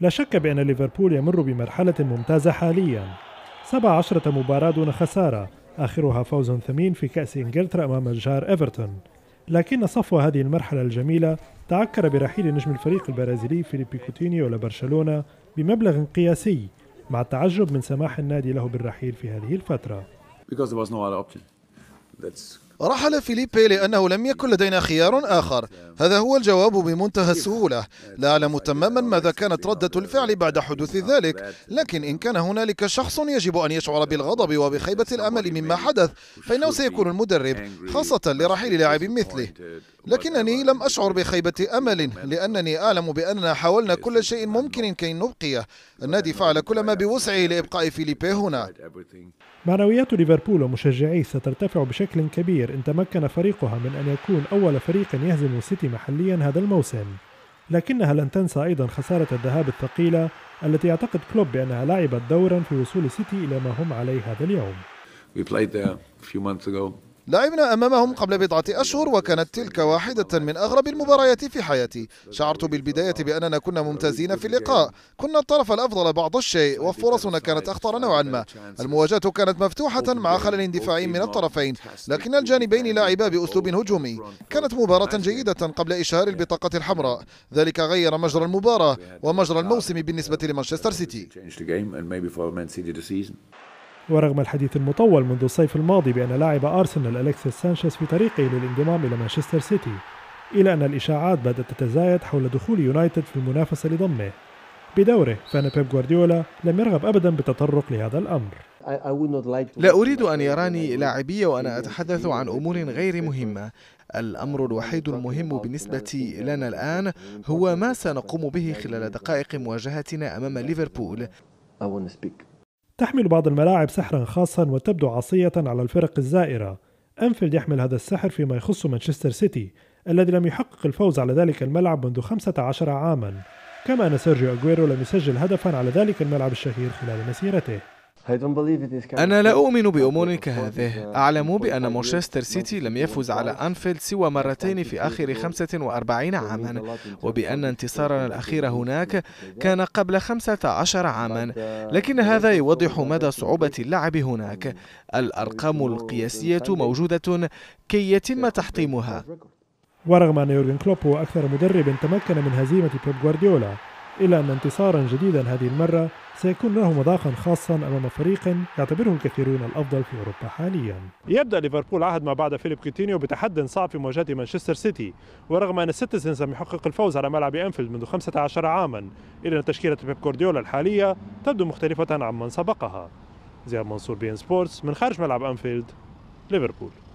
لا شك بأن ليفربول يمر بمرحلة ممتازة حاليا 17 مباراة دون خسارة آخرها فوز ثمين في كأس إنجلترا أمام الجار إيفرتون لكن صفو هذه المرحلة الجميلة تعكر برحيل نجم الفريق البرازيلي فيليبي كوتينيو لبرشلونة بمبلغ قياسي مع التعجب من سماح النادي له بالرحيل في هذه الفترة. Because there was no other option. That's رحل فيليبي لأنه لم يكن لدينا خيار آخر هذا هو الجواب بمنتهى السهولة لا أعلم تماما ماذا كانت ردة الفعل بعد حدوث ذلك لكن إن كان هنالك شخص يجب أن يشعر بالغضب وبخيبة الأمل مما حدث فإنه سيكون المدرب خاصة لرحيل لاعب مثله لكنني لم أشعر بخيبة أمل لأنني أعلم بأننا حاولنا كل شيء ممكن كي نبقيه النادي فعل كل ما بوسعه لإبقاء فيليبي هنا معنويات ليفربول ومشجعيه سترتفع بشكل كبير إن تمكن فريقها من أن يكون أول فريق يهزم سيتي محليا هذا الموسم لكنها لن تنسى أيضا خسارة الذهاب الثقيلة التي يعتقد كلوب بأنها لعبت دورا في وصول سيتي إلى ما هم عليه هذا اليوم We played there a few months ago. لعبنا أمامهم قبل بضعة أشهر وكانت تلك واحدة من أغرب المباريات في حياتي شعرت بالبداية بأننا كنا ممتازين في اللقاء كنا الطرف الأفضل بعض الشيء وفرصنا كانت أخطر نوعا ما المواجهة كانت مفتوحة مع خلل دفاعي من الطرفين لكن الجانبين لعبا بأسلوب هجومي كانت مباراة جيدة قبل إشهار البطاقة الحمراء ذلك غير مجرى المباراة ومجرى الموسم بالنسبة لمانشستر سيتي ورغم الحديث المطول منذ الصيف الماضي بأن لاعب أرسنال أليكسيس سانشيز في طريقه للانضمام إلى مانشستر سيتي إلى أن الإشاعات بدأت تتزايد حول دخول يونايتد في المنافسة لضمه بدوره فان بيب غوارديولا لم يرغب ابدا بالتطرق لهذا الامر لا اريد ان يراني لاعبي وانا اتحدث عن امور غير مهمه الامر الوحيد المهم بالنسبه لنا الان هو ما سنقوم به خلال دقائق مواجهتنا امام ليفربول تحمل بعض الملاعب سحرا خاصا وتبدو عصية على الفرق الزائرة أنفيلد يحمل هذا السحر فيما يخص مانشستر سيتي الذي لم يحقق الفوز على ذلك الملعب منذ 15 عاما كما أن سيرجيو أغويرو لم يسجل هدفا على ذلك الملعب الشهير خلال مسيرته أنا لا أؤمن بأمور كهذه أعلم بأن مانشستر سيتي لم يفز على أنفيلد سوى مرتين في آخر 45 عاما وبأن انتصارنا الأخير هناك كان قبل 15 عاما لكن هذا يوضح مدى صعوبة اللعب هناك الأرقام القياسية موجودة كي يتم تحطيمها ورغم أن يورجن كلوب هو أكثر مدرب تمكن من هزيمة بيب غوارديولا إلا أن انتصارا جديدا هذه المرة سيكون له مذاقا خاصا أمام فريق يعتبره الكثيرون الأفضل في أوروبا حاليا يبدأ ليفربول عهد ما بعد فيليب كوتينيو بتحد صعب في مواجهة مانشستر سيتي ورغم أن السيتيزنز لم يحقق الفوز على ملعب أنفيلد منذ 15 عاما إلا أن تشكيلة بيب كورديولا الحالية تبدو مختلفة عمن سبقها زياد منصور بين سبورتس من خارج ملعب أنفيلد ليفربول